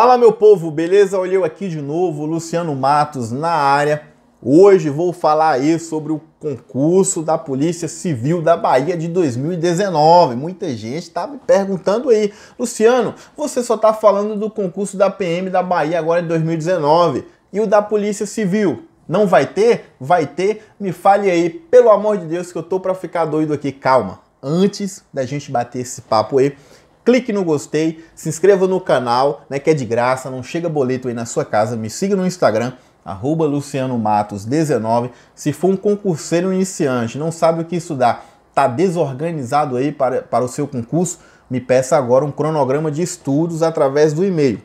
Fala meu povo, beleza? Olhei aqui de novo, Luciano Matos na área. Hoje vou falar aí sobre o concurso da Polícia Civil da Bahia de 2019. Muita gente tá me perguntando aí, Luciano, você só tá falando do concurso da PM da Bahia agora de 2019 e o da Polícia Civil? Não vai ter? Vai ter? Me fale aí, pelo amor de Deus, que eu tô para ficar doido aqui. Calma. Antes da gente bater esse papo aí, clique no gostei, se inscreva no canal, né, que é de graça, não chega boleto aí na sua casa, me siga no Instagram, arroba 19. Se for um concurseiro iniciante, não sabe o que estudar, está desorganizado aí para, para o seu concurso, me peça agora um cronograma de estudos através do e-mail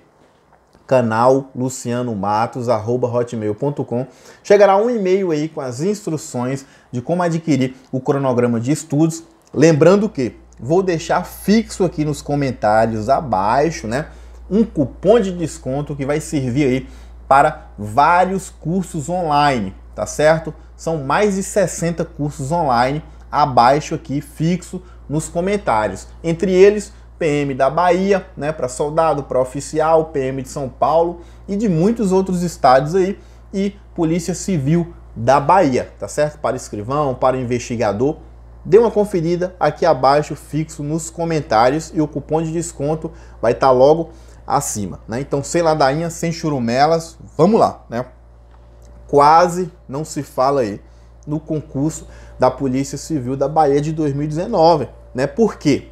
canal lucianomatos@hotmail.com. Chegará um e-mail aí com as instruções de como adquirir o cronograma de estudos Lembrando que vou deixar fixo aqui nos comentários abaixo, né, um cupom de desconto que vai servir aí para vários cursos online, tá certo? São mais de 60 cursos online abaixo aqui fixo nos comentários. Entre eles, PM da Bahia, né, para soldado, para oficial, PM de São Paulo e de muitos outros estados aí e Polícia Civil da Bahia, tá certo? Para escrivão, para investigador Dê uma conferida aqui abaixo, fixo nos comentários e o cupom de desconto vai estar tá logo acima, né? Então, sem ladainha, sem churumelas, vamos lá, né? Quase não se fala aí no concurso da Polícia Civil da Bahia de 2019, né? Por quê?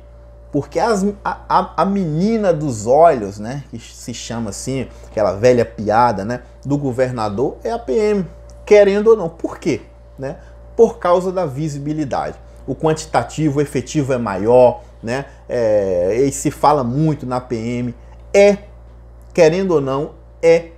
Porque as, a, a, menina dos olhos, né, que se chama assim, aquela velha piada, né, do governador é a PM, querendo ou não. Por quê? Né? Por causa da visibilidade o quantitativo o efetivo é maior, né? É, e se fala muito na PM. É, querendo ou não, é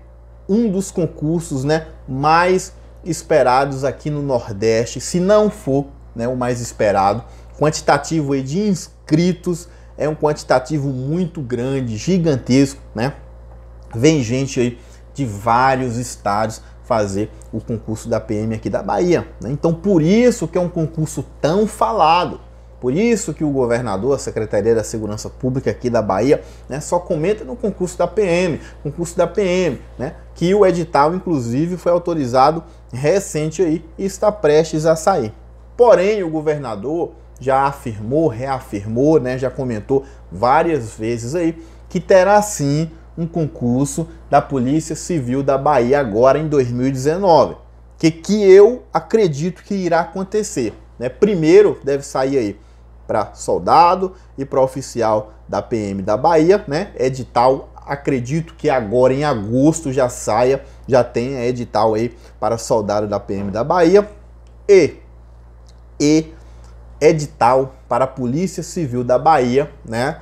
um dos concursos né, mais esperados aqui no Nordeste, se não for né, o mais esperado. Quantitativo de inscritos é um quantitativo muito grande, gigantesco, né? Vem gente aí de vários estados fazer o concurso da PM aqui da Bahia. Né? Então, por isso que é um concurso tão falado. Por isso que o governador, a Secretaria da Segurança Pública aqui da Bahia, né, só comenta no concurso da PM, concurso da PM, né, que o edital, inclusive, foi autorizado recente aí e está prestes a sair. Porém, o governador já afirmou, reafirmou, né, já comentou várias vezes aí que terá sim um concurso da Polícia Civil da Bahia agora em 2019, que, que eu acredito que irá acontecer. Né? Primeiro deve sair aí para soldado e para oficial da PM da Bahia, né? Edital, acredito que agora em agosto já saia, já tenha edital aí para soldado da PM da Bahia e e edital para a Polícia Civil da Bahia, né?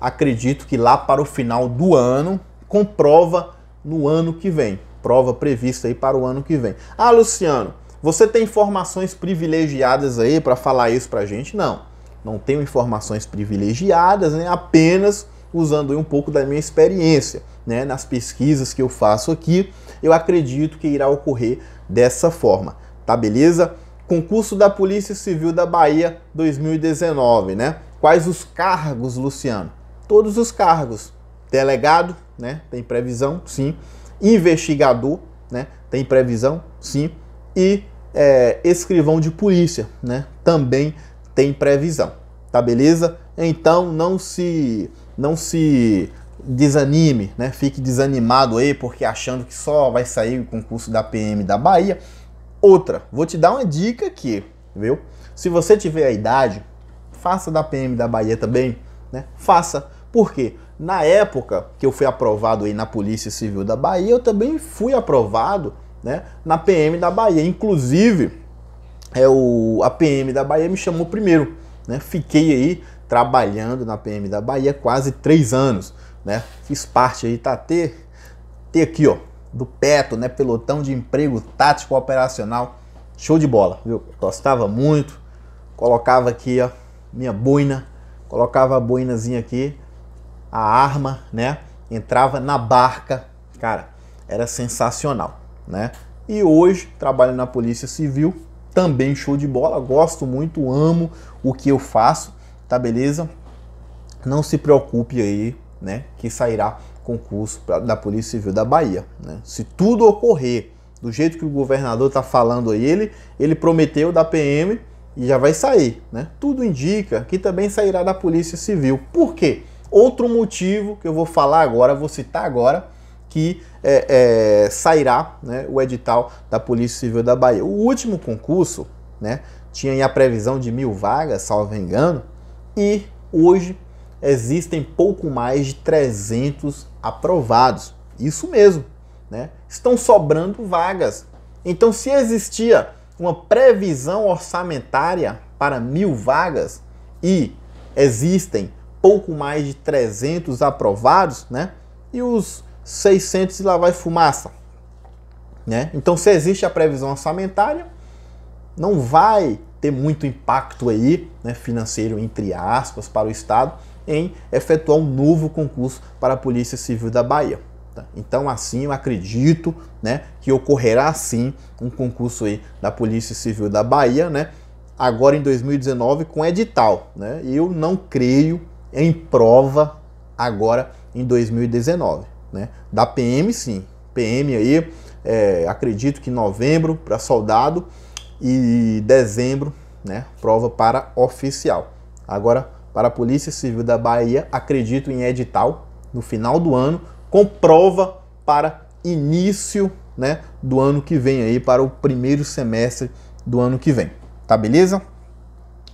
acredito que lá para o final do ano, com prova no ano que vem. Prova prevista aí para o ano que vem. Ah, Luciano, você tem informações privilegiadas aí para falar isso para a gente? Não, não tenho informações privilegiadas, né? apenas usando um pouco da minha experiência. Né? Nas pesquisas que eu faço aqui, eu acredito que irá ocorrer dessa forma. Tá beleza? Concurso da Polícia Civil da Bahia 2019, né? Quais os cargos, Luciano? todos os cargos. Delegado, né? Tem previsão, sim. Investigador, né? Tem previsão, sim. E é, escrivão de polícia, né? Também tem previsão, tá beleza? Então não se não se desanime, né? Fique desanimado aí porque achando que só vai sair o concurso da PM da Bahia. Outra, vou te dar uma dica aqui, viu? Se você tiver a idade, faça da PM da Bahia também, né? Faça porque na época que eu fui aprovado aí na Polícia Civil da Bahia, eu também fui aprovado né, na PM da Bahia. Inclusive, é o, a PM da Bahia me chamou primeiro. Né? Fiquei aí trabalhando na PM da Bahia quase três anos. Né? Fiz parte aí, tá? Ter, ter aqui, ó, do PETO, né? Pelotão de Emprego Tático Operacional. Show de bola, viu? Gostava muito. Colocava aqui, ó, minha boina. Colocava a boinazinha aqui a arma, né? Entrava na barca, cara, era sensacional, né? E hoje trabalho na Polícia Civil, também show de bola, gosto muito, amo o que eu faço, tá beleza? Não se preocupe aí, né? Que sairá concurso pra, da Polícia Civil da Bahia, né? Se tudo ocorrer do jeito que o governador tá falando aí, ele, ele prometeu da PM e já vai sair, né? Tudo indica que também sairá da Polícia Civil. Por quê? outro motivo que eu vou falar agora, vou citar agora, que é, é, sairá né, o edital da Polícia Civil da Bahia. O último concurso né, tinha a previsão de mil vagas, salvo engano, e hoje existem pouco mais de 300 aprovados. Isso mesmo, né? estão sobrando vagas. Então, se existia uma previsão orçamentária para mil vagas e existem pouco mais de 300 aprovados, né? E os 600 lá vai fumaça, né? Então, se existe a previsão orçamentária, não vai ter muito impacto aí, né, financeiro entre aspas, para o Estado em efetuar um novo concurso para a Polícia Civil da Bahia. Tá? Então, assim, eu acredito, né, que ocorrerá sim um concurso aí da Polícia Civil da Bahia, né? Agora em 2019 com edital, né? Eu não creio em prova agora em 2019, né? Da PM sim, PM aí, é, acredito que novembro para soldado e dezembro, né? Prova para oficial. Agora para a Polícia Civil da Bahia, acredito em edital no final do ano com prova para início, né, do ano que vem aí para o primeiro semestre do ano que vem. Tá beleza?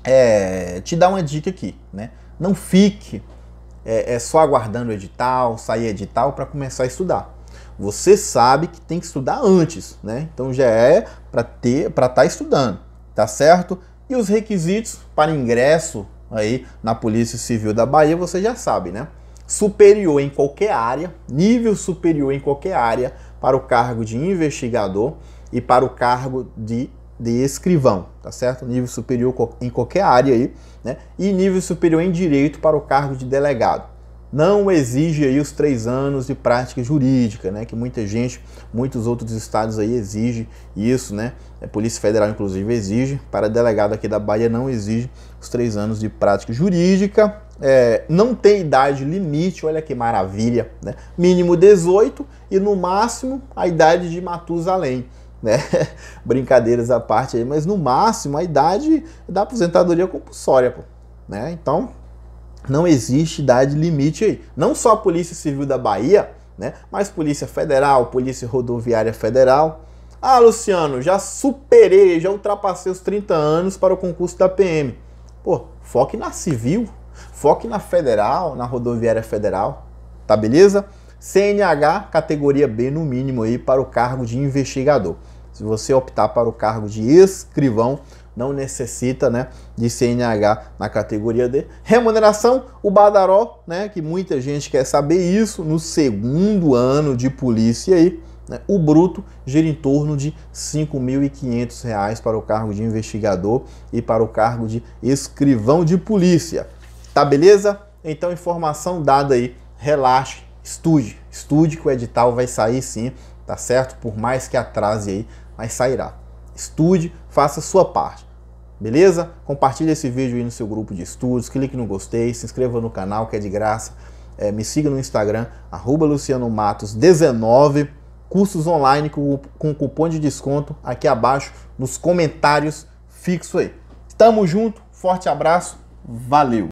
É, te dá uma dica aqui, né? Não fique é, é só aguardando o edital, sair edital para começar a estudar. Você sabe que tem que estudar antes, né? Então já é para ter, para estar tá estudando, tá certo? E os requisitos para ingresso aí na Polícia Civil da Bahia, você já sabe, né? Superior em qualquer área, nível superior em qualquer área para o cargo de investigador e para o cargo de de escrivão, tá certo? Nível superior em qualquer área aí, né? E nível superior em direito para o cargo de delegado. Não exige aí os três anos de prática jurídica, né? Que muita gente, muitos outros estados aí exigem isso, né? A Polícia Federal, inclusive, exige. Para delegado aqui da Bahia não exige os três anos de prática jurídica. É, não tem idade limite, olha que maravilha, né? Mínimo 18 e no máximo a idade de Matusalém né? Brincadeiras à parte aí, mas no máximo a idade da aposentadoria compulsória, pô, né? Então, não existe idade limite aí. Não só a Polícia Civil da Bahia, né? Mas Polícia Federal, Polícia Rodoviária Federal. Ah, Luciano, já superei, já ultrapassei os 30 anos para o concurso da PM. Pô, foque na civil, foque na federal, na rodoviária federal, tá beleza? CNH, categoria B no mínimo aí para o cargo de investigador. Se você optar para o cargo de escrivão, não necessita né, de CNH na categoria D. Remuneração, o Badaró, né, que muita gente quer saber isso, no segundo ano de polícia aí, né, o bruto gira em torno de R$ 5.500 para o cargo de investigador e para o cargo de escrivão de polícia. Tá beleza? Então informação dada aí, relaxe, estude, estude que o edital vai sair sim tá certo? Por mais que atrase aí, mas sairá. Estude, faça a sua parte. Beleza? Compartilhe esse vídeo aí no seu grupo de estudos, clique no gostei, se inscreva no canal que é de graça. É, me siga no Instagram, arroba lucianomatos19, cursos online com, com cupom de desconto aqui abaixo nos comentários fixo aí. Tamo junto, forte abraço, valeu!